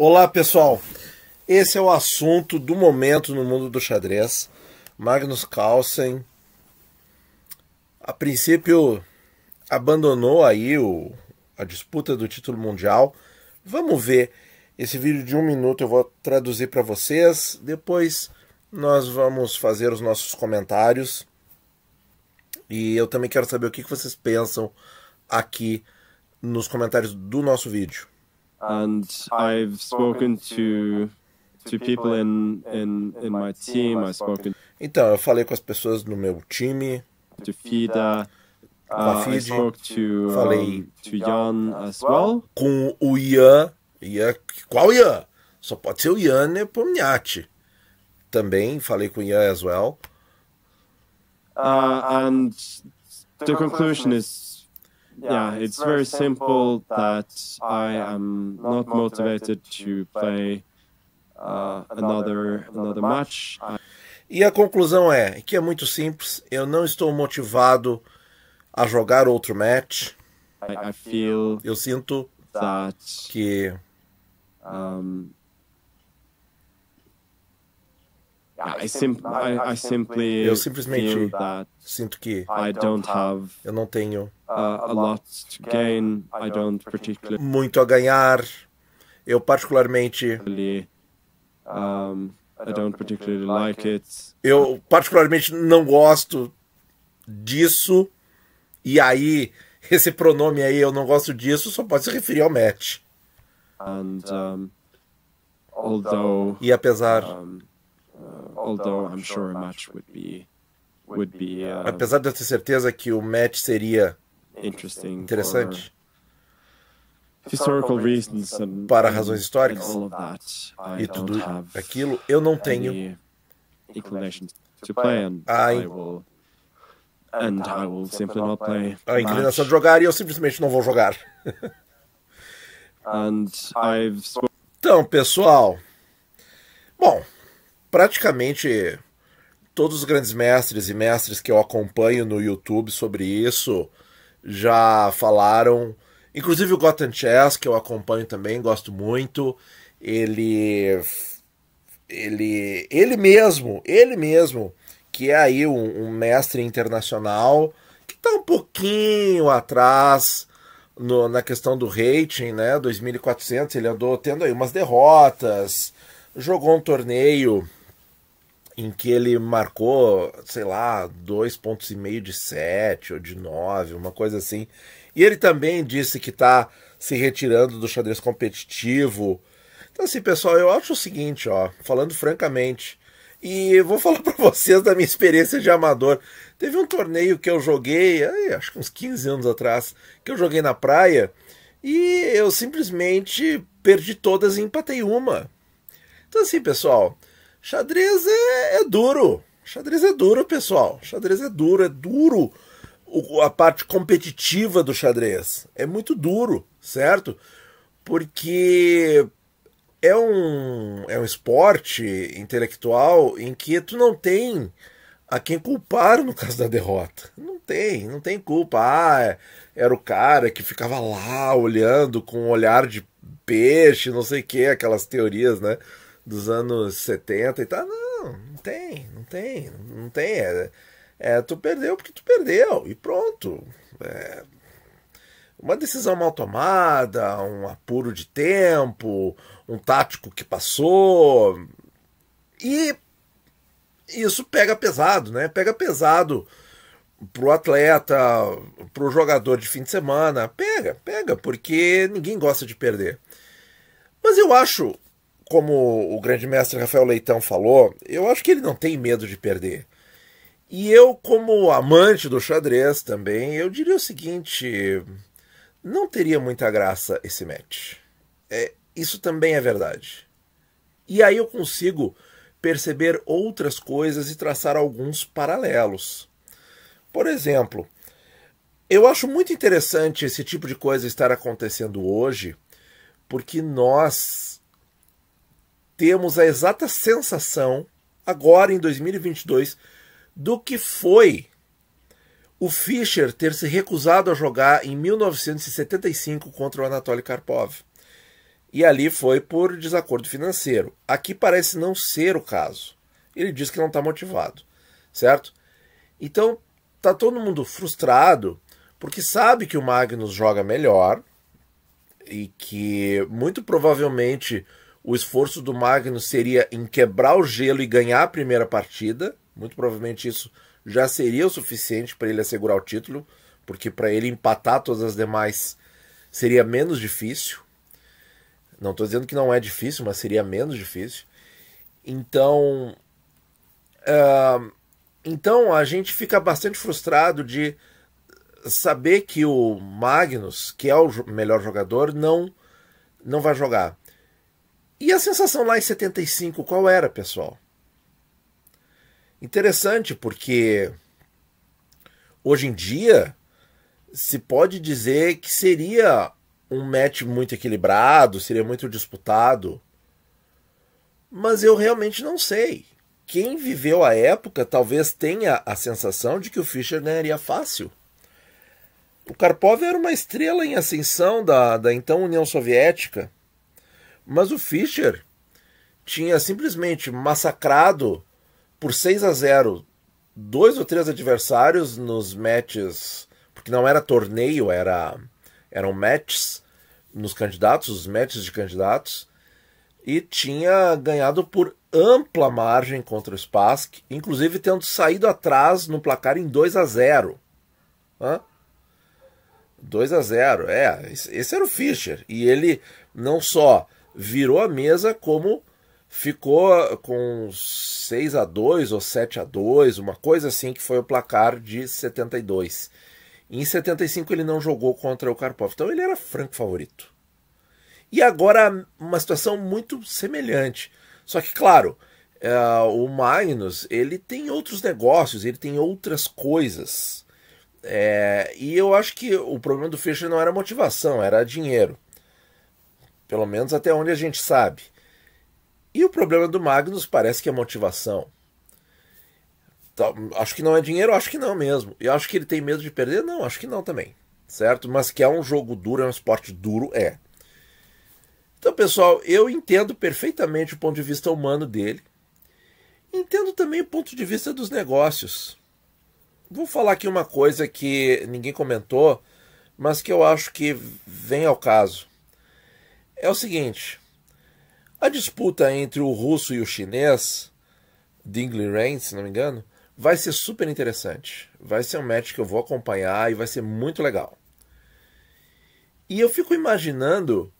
Olá pessoal, esse é o assunto do momento no mundo do xadrez. Magnus Carlsen, a princípio, abandonou aí o, a disputa do título mundial. Vamos ver esse vídeo de um minuto. Eu vou traduzir para vocês. Depois nós vamos fazer os nossos comentários. E eu também quero saber o que vocês pensam aqui nos comentários do nosso vídeo and I've spoken to to people in in in my team. I've spoken. Então eu falei com as pessoas no meu time. To Fida. Uh, uh I spoke to, falei um, to Jan as well. Com o Ian, Ian, qual Ian? Só pode ser o Ian Nepomniachtchi. Também falei com o Ian as well. Uh, and uh, the conclusion is yeah, it's, very simple that I am not motivated to play uh, uh, another another match. E a conclusão é que é muito simples. Eu não estou motivado a jogar outro match. I, I feel eu sinto that, que um, I, sim I, I simply eu simplesmente sinto que I don't have eu não tenho a lot to uh, gain. I don't particularly muito a ganhar. Eu particularmente um, uh, I don't particularly like it. Eu particularmente não gosto disso. E aí esse pronome aí eu não gosto disso só pode se referir ao match. And, um, although, e apesar um, Uh, although I'm sure a match would be would be uh, uh, apesar de eu ter certeza que o match seria interesting interessante historical reasons and, para razões históricas e tudo aquilo eu não tenho ah, a inclinação de jogar e eu simplesmente não vou jogar então pessoal bom praticamente todos os grandes mestres e mestres que eu acompanho no YouTube sobre isso já falaram. Inclusive o Gotham Chess, que eu acompanho também, gosto muito. Ele. Ele. Ele mesmo, ele mesmo, que é aí um, um mestre internacional, que está um pouquinho atrás no, na questão do rating, né? 2400, ele andou tendo aí umas derrotas, jogou um torneio em que ele marcou, sei lá, dois pontos e meio de sete ou de nove, uma coisa assim. E ele também disse que está se retirando do xadrez competitivo. Então, assim, pessoal, eu acho o seguinte, ó, falando francamente, e vou falar para vocês da minha experiência de amador. Teve um torneio que eu joguei, acho que uns 15 anos atrás, que eu joguei na praia, e eu simplesmente perdi todas e empatei uma. Então, assim, pessoal, Xadrez é, é duro. Xadrez é duro, pessoal. Xadrez é duro, é duro a parte competitiva do xadrez. É muito duro, certo? Porque é um, é um esporte intelectual em que tu não tem a quem culpar no caso da derrota. Não tem, não tem culpa. Ah, é, era o cara que ficava lá olhando com um olhar de peixe, não sei o que, aquelas teorias, né? dos anos 70 e tal. Não, não tem, não tem, não tem. É, é tu perdeu porque tu perdeu e pronto. É, uma decisão mal tomada, um apuro de tempo, um tático que passou. E isso pega pesado, né? Pega pesado pro atleta, pro jogador de fim de semana. Pega, pega, porque ninguém gosta de perder. Mas eu acho como o grande mestre Rafael Leitão falou, eu acho que ele não tem medo de perder. E eu, como amante do xadrez também, eu diria o seguinte: não teria muita graça esse match. É, isso também é verdade. E aí eu consigo perceber outras coisas e traçar alguns paralelos. Por exemplo, eu acho muito interessante esse tipo de coisa estar acontecendo hoje, porque nós temos a exata sensação, agora em 2022, do que foi o Fischer ter se recusado a jogar em 1975 contra o Anatoly Karpov. E ali foi por desacordo financeiro. Aqui parece não ser o caso. Ele diz que não está motivado, certo? Então está todo mundo frustrado porque sabe que o Magnus joga melhor e que muito provavelmente o esforço do Magnus seria em quebrar o gelo e ganhar a primeira partida. Muito provavelmente isso já seria o suficiente para ele assegurar o título, porque para ele empatar todas as demais seria menos difícil. Não estou dizendo que não é difícil, mas seria menos difícil. Então, uh, então a gente fica bastante frustrado de saber que o Magnus, que é o melhor jogador, não não vai jogar. E a sensação lá em 75, qual era, pessoal? Interessante, porque hoje em dia se pode dizer que seria um match muito equilibrado, seria muito disputado. Mas eu realmente não sei. Quem viveu a época talvez tenha a sensação de que o Fischer ganharia fácil. O Karpov era uma estrela em ascensão da, da então União Soviética. Mas o Fischer tinha simplesmente massacrado por 6 a 0 dois ou três adversários nos matches, porque não era torneio, era eram matches nos candidatos, os matches de candidatos, e tinha ganhado por ampla margem contra o Spassky, inclusive tendo saído atrás no placar em 2 a 0. Hã? 2 a 0, é, esse era o Fischer, e ele não só virou a mesa como ficou ah, com 6 a 2 ou 7 a 2, uma coisa assim que foi o placar de 72. Em 75 ele não jogou contra o Karpov, então ele era franco favorito. E agora uma situação muito semelhante. Só que, claro, é, o Magnus ele tem outros negócios, ele tem outras coisas. É, e eu acho que o problema do Fischer não era motivação, era dinheiro pelo menos até onde a gente sabe. E o problema do Magnus parece que é motivação. Acho que não é dinheiro, acho que não mesmo. E acho que ele tem medo de perder, não, acho que não também. Certo? Mas que é um jogo duro, é um esporte duro, é. Então, pessoal, eu entendo perfeitamente o ponto de vista humano dele. Entendo também o ponto de vista dos negócios. Vou falar aqui uma coisa que ninguém comentou, mas que eu acho que vem ao caso é o seguinte: a disputa entre o russo e o chinês, Dingley Rain, se não me engano, vai ser super interessante. Vai ser um match que eu vou acompanhar e vai ser muito legal. E eu fico imaginando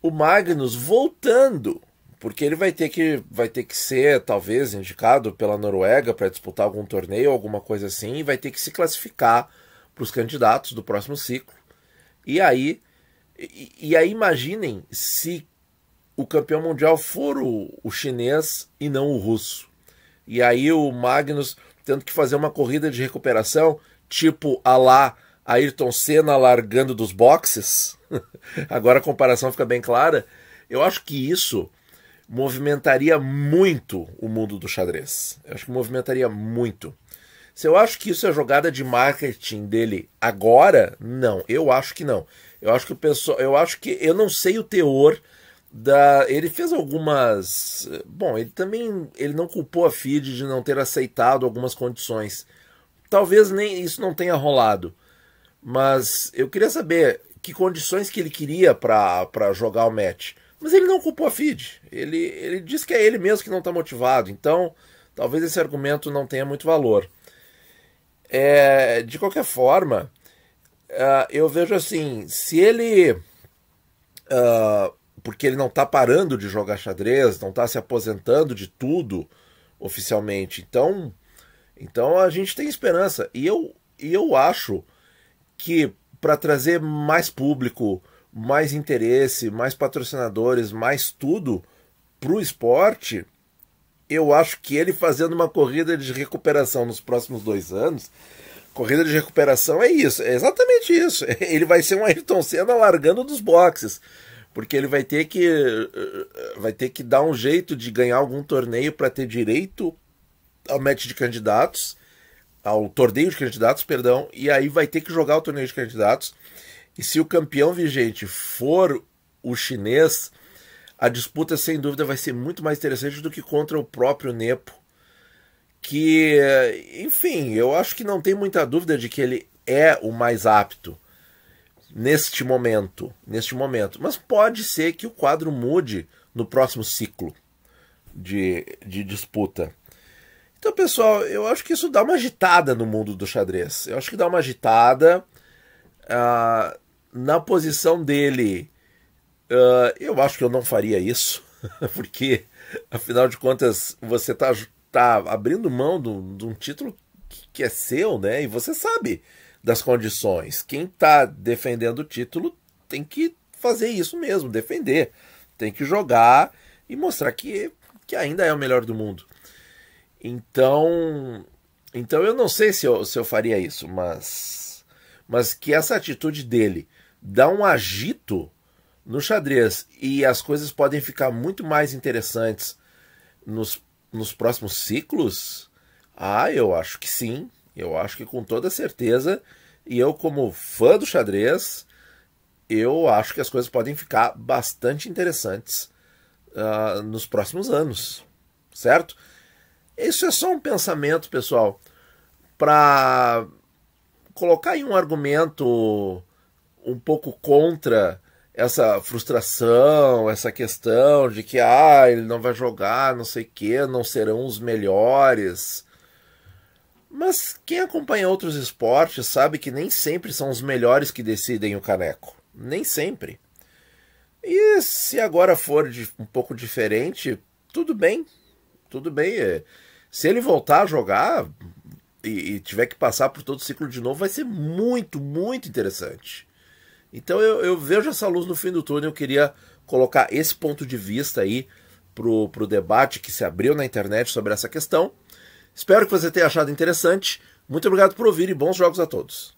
o Magnus voltando, porque ele vai ter que vai ter que ser talvez indicado pela Noruega para disputar algum torneio, alguma coisa assim, e vai ter que se classificar para os candidatos do próximo ciclo. E aí e, aí imaginem se o campeão mundial for o, o chinês e não o russo. E aí o Magnus tendo que fazer uma corrida de recuperação, tipo a lá Ayrton Senna largando dos boxes. Agora a comparação fica bem clara. Eu acho que isso movimentaria muito o mundo do xadrez. Eu acho que movimentaria muito. Se eu acho que isso é jogada de marketing dele agora, não, eu acho que não. Eu acho que o pessoal, eu acho que eu não sei o teor da, ele fez algumas, bom, ele também, ele não culpou a Feed de não ter aceitado algumas condições. Talvez nem isso não tenha rolado. Mas eu queria saber que condições que ele queria para jogar o match. Mas ele não culpou a Feed. Ele, ele disse que é ele mesmo que não está motivado. Então, talvez esse argumento não tenha muito valor. É, de qualquer forma, uh, eu vejo assim, se ele. Uh, porque ele não está parando de jogar xadrez, não está se aposentando de tudo oficialmente. Então, então a gente tem esperança. E eu, e eu acho que para trazer mais público, mais interesse, mais patrocinadores, mais tudo para o esporte, eu acho que ele fazendo uma corrida de recuperação nos próximos dois anos, corrida de recuperação é isso, é exatamente isso. Ele vai ser um Ayrton Senna largando dos boxes, porque ele vai ter que eh, vai ter que dar um jeito de ganhar algum torneio para ter direito ao match de candidatos, ao torneio de candidatos, perdão, e aí vai ter que jogar o torneio de candidatos. E se o campeão vigente for o chinês, a disputa sem dúvida vai ser muito mais interessante do que contra o próprio Nepo, que, enfim, eu acho que não tem muita dúvida de que ele é o mais apto neste momento, neste momento. Mas pode ser que o quadro mude no próximo ciclo de, de disputa. Então, pessoal, eu acho que isso dá uma agitada no mundo do xadrez. Eu acho que dá uma agitada uh, na posição dele ah, eu acho que eu não faria isso, porque, afinal de contas, você está tá abrindo mão de um título que, que é seu, né? E você sabe das condições. Quem está defendendo o título tem que fazer isso mesmo, defender. Tem que jogar e mostrar que, que ainda é o melhor do mundo. Então, então eu não sei se eu, se eu faria isso, mas, mas que essa atitude dele dá um agito no xadrez. E as coisas podem ficar muito mais interessantes nos, nos próximos ciclos? Ah, eu acho que sim. Eu acho que com toda certeza. E eu, como fã do xadrez, eu acho que as coisas podem ficar bastante interessantes uh, nos próximos anos, certo? Isso é só um pensamento, pessoal, para colocar em um argumento um pouco contra essa frustração, essa questão de que ah, ele não vai jogar, não sei o que, não serão os melhores. Mas quem acompanha outros esportes sabe que nem sempre são os melhores que decidem o caneco. Nem sempre. E se agora for um pouco diferente, tudo bem. Tudo bem. É. Se ele voltar a jogar e, e tiver que passar por todo o ciclo de novo, vai ser muito, muito interessante então eu, eu vejo essa luz no fim do túnel. Eu queria colocar esse ponto de vista aí para o debate que se abriu na internet sobre essa questão. Espero que você tenha achado interessante. Muito obrigado por ouvir e bons jogos a todos.